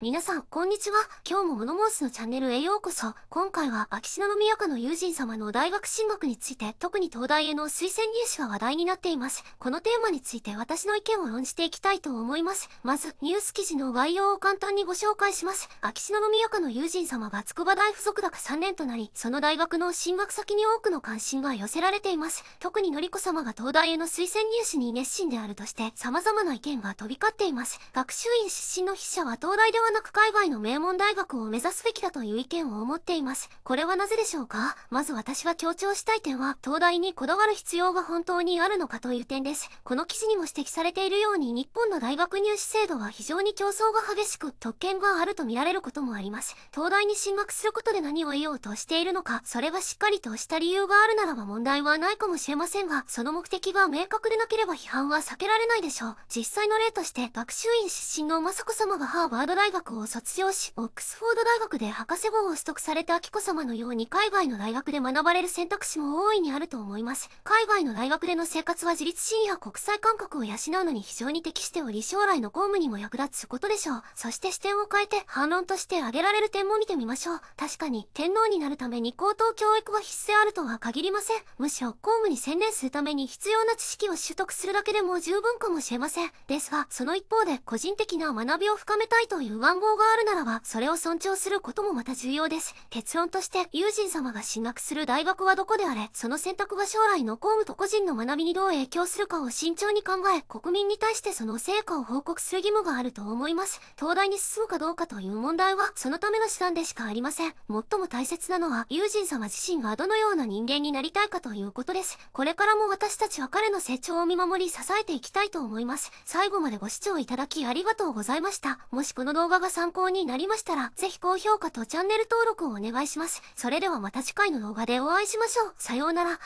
皆さん、こんにちは。今日もモノモースのチャンネルへようこそ。今回は、秋篠宮家の友人様の大学進学について、特に東大への推薦入試が話題になっています。このテーマについて私の意見を論じていきたいと思います。まず、ニュース記事の概要を簡単にご紹介します。秋篠宮家の友人様が筑波大附属高3年となり、その大学の進学先に多くの関心が寄せられています。特にのりこ様が東大への推薦入試に熱心であるとして、様々な意見が飛び交っています。学習院出身の筆者は東大でははなく海外の名門大学を目指すべきだという意見を持っています。これはなぜでしょうかまず私は強調したい点は、東大にこだわる必要が本当にあるのかという点です。この記事にも指摘されているように、日本の大学入試制度は非常に競争が激しく、特権があると見られることもあります。東大に進学することで何を得ようとしているのか、それはしっかりとした理由があるならば問題はないかもしれませんが、その目的が明確でなければ批判は避けられないでしょう。実際の例として、学習院出身の雅子様がハーバード大学学を卒業し、オックスフォード大学で博士号を取得された秋子様のように海外の大学で学ばれる選択肢も大いにあると思います。海外の大学での生活は自立心や国際感覚を養うのに非常に適しており、将来の公務にも役立つことでしょう。そして視点を変えて反論として挙げられる点も見てみましょう。確かに、天皇になるために高等教育は必須であるとは限りません。むしろ公務に専念するために必要な知識を取得するだけでも十分かもしれません。ですが、その一方で個人的な学びを深めたいという暗号があるならば、それを尊重することもまた重要です。結論として、友人様が進学する大学はどこであれ、その選択が将来の公務と個人の学びにどう影響するかを慎重に考え、国民に対してその成果を報告する義務があると思います。東大に進むかどうかという問題は、そのための手段でしかありません。最も大切なのは、友人様自身がどのような人間になりたいかということです。これからも私たちは彼の成長を見守り支えていきたいと思います。最後までご視聴いただきありがとうございました。もしこの動画が参考になりましたら、ぜひ高評価とチャンネル登録をお願いします。それではまた次回の動画でお会いしましょう。さようなら。